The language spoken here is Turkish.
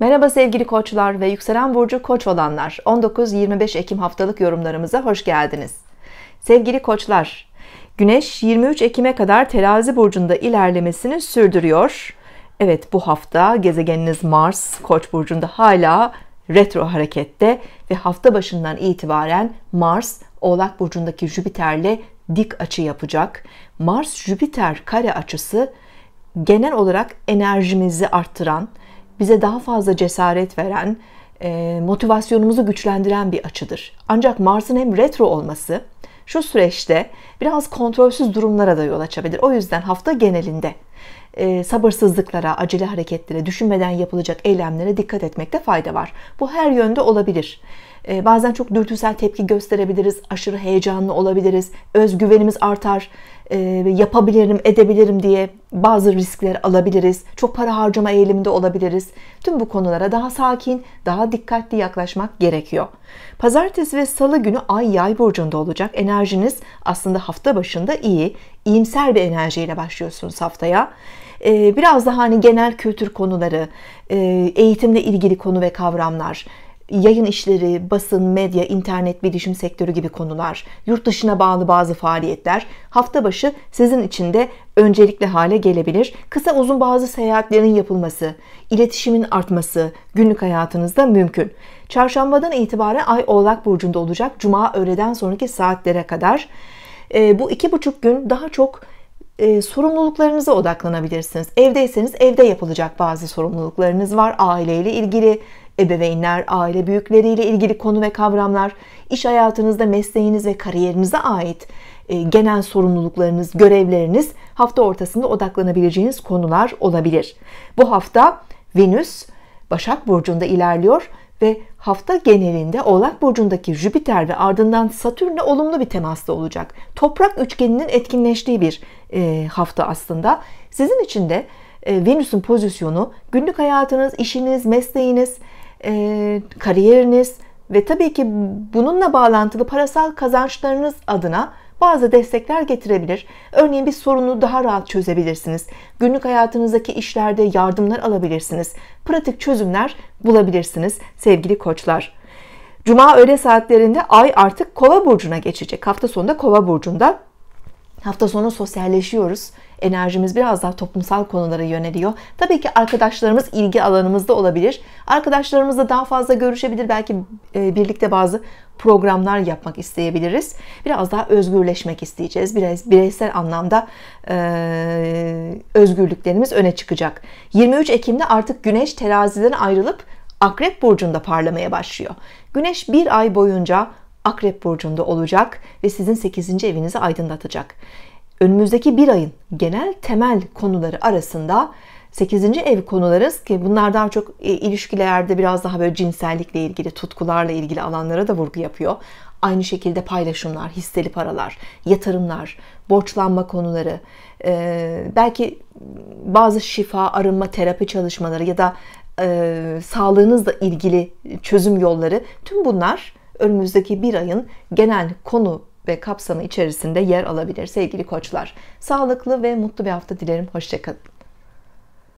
Merhaba sevgili koçlar ve yükselen burcu koç olanlar. 19-25 Ekim haftalık yorumlarımıza hoş geldiniz. Sevgili koçlar, Güneş 23 Ekim'e kadar terazi burcunda ilerlemesini sürdürüyor. Evet bu hafta gezegeniniz Mars koç burcunda hala retro harekette ve hafta başından itibaren Mars Oğlak burcundaki Jüpiter'le dik açı yapacak. Mars Jüpiter kare açısı genel olarak enerjimizi arttıran, bize daha fazla cesaret veren, e, motivasyonumuzu güçlendiren bir açıdır. Ancak Mars'ın hem retro olması şu süreçte biraz kontrolsüz durumlara da yol açabilir. O yüzden hafta genelinde ee, sabırsızlıklara, acele hareketlere, düşünmeden yapılacak eylemlere dikkat etmekte fayda var. Bu her yönde olabilir. Ee, bazen çok dürtüsel tepki gösterebiliriz, aşırı heyecanlı olabiliriz, özgüvenimiz artar, e, yapabilirim, edebilirim diye bazı riskler alabiliriz, çok para harcama eğiliminde olabiliriz. Tüm bu konulara daha sakin, daha dikkatli yaklaşmak gerekiyor. Pazartesi ve salı günü ay yay burcunda olacak. Enerjiniz aslında hafta başında iyi, iyimser bir enerjiyle başlıyorsunuz haftaya. Ee, biraz daha hani genel kültür konuları, e, eğitimle ilgili konu ve kavramlar, yayın işleri, basın, medya, internet, bilişim sektörü gibi konular, yurt dışına bağlı bazı faaliyetler hafta başı sizin için de öncelikli hale gelebilir. Kısa uzun bazı seyahatlerin yapılması, iletişimin artması günlük hayatınızda mümkün. Çarşambadan itibaren Ay Oğlak Burcu'nda olacak. Cuma öğleden sonraki saatlere kadar. E, bu iki buçuk gün daha çok e, sorumluluklarınıza odaklanabilirsiniz. Evdeyseniz evde yapılacak bazı sorumluluklarınız var. Aileyle ilgili, ebeveynler, aile büyükleriyle ilgili konu ve kavramlar, iş hayatınızda mesleğiniz ve kariyerinize ait e, genel sorumluluklarınız, görevleriniz hafta ortasında odaklanabileceğiniz konular olabilir. Bu hafta Venüs Başak Burcu'nda ilerliyor ve hafta genelinde Oğlak burcundaki Jüpiter ve ardından Satürn'le olumlu bir temasta olacak. Toprak üçgeninin etkinleştiği bir e, hafta aslında. Sizin için de e, Venüs'ün pozisyonu günlük hayatınız, işiniz, mesleğiniz, e, kariyeriniz ve tabii ki bununla bağlantılı parasal kazançlarınız adına bazı destekler getirebilir. Örneğin bir sorunu daha rahat çözebilirsiniz. Günlük hayatınızdaki işlerde yardımlar alabilirsiniz. Pratik çözümler bulabilirsiniz sevgili koçlar. Cuma öğle saatlerinde ay artık kova burcuna geçecek. Hafta sonunda kova burcunda Hafta sonu sosyalleşiyoruz. Enerjimiz biraz daha toplumsal konulara yöneliyor. Tabii ki arkadaşlarımız ilgi alanımızda olabilir. Arkadaşlarımızla daha fazla görüşebilir. Belki e, birlikte bazı programlar yapmak isteyebiliriz. Biraz daha özgürleşmek isteyeceğiz. Biraz bireysel anlamda e, özgürlüklerimiz öne çıkacak. 23 Ekim'de artık Güneş teraziden ayrılıp Akrep burcunda parlamaya başlıyor. Güneş bir ay boyunca Akrep burcunda olacak ve sizin 8. evinizi aydınlatacak. Önümüzdeki bir ayın genel temel konuları arasında 8. ev konularız ki bunlar daha çok e, ilişkilerde biraz daha böyle cinsellikle ilgili, tutkularla ilgili alanlara da vurgu yapıyor. Aynı şekilde paylaşımlar, hisseli paralar, yatırımlar, borçlanma konuları, e, belki bazı şifa, arınma, terapi çalışmaları ya da e, sağlığınızla ilgili çözüm yolları tüm bunlar önümüzdeki bir ayın genel konu ve kapsamı içerisinde yer alabilir sevgili koçlar. Sağlıklı ve mutlu bir hafta dilerim. Hoşçakalın.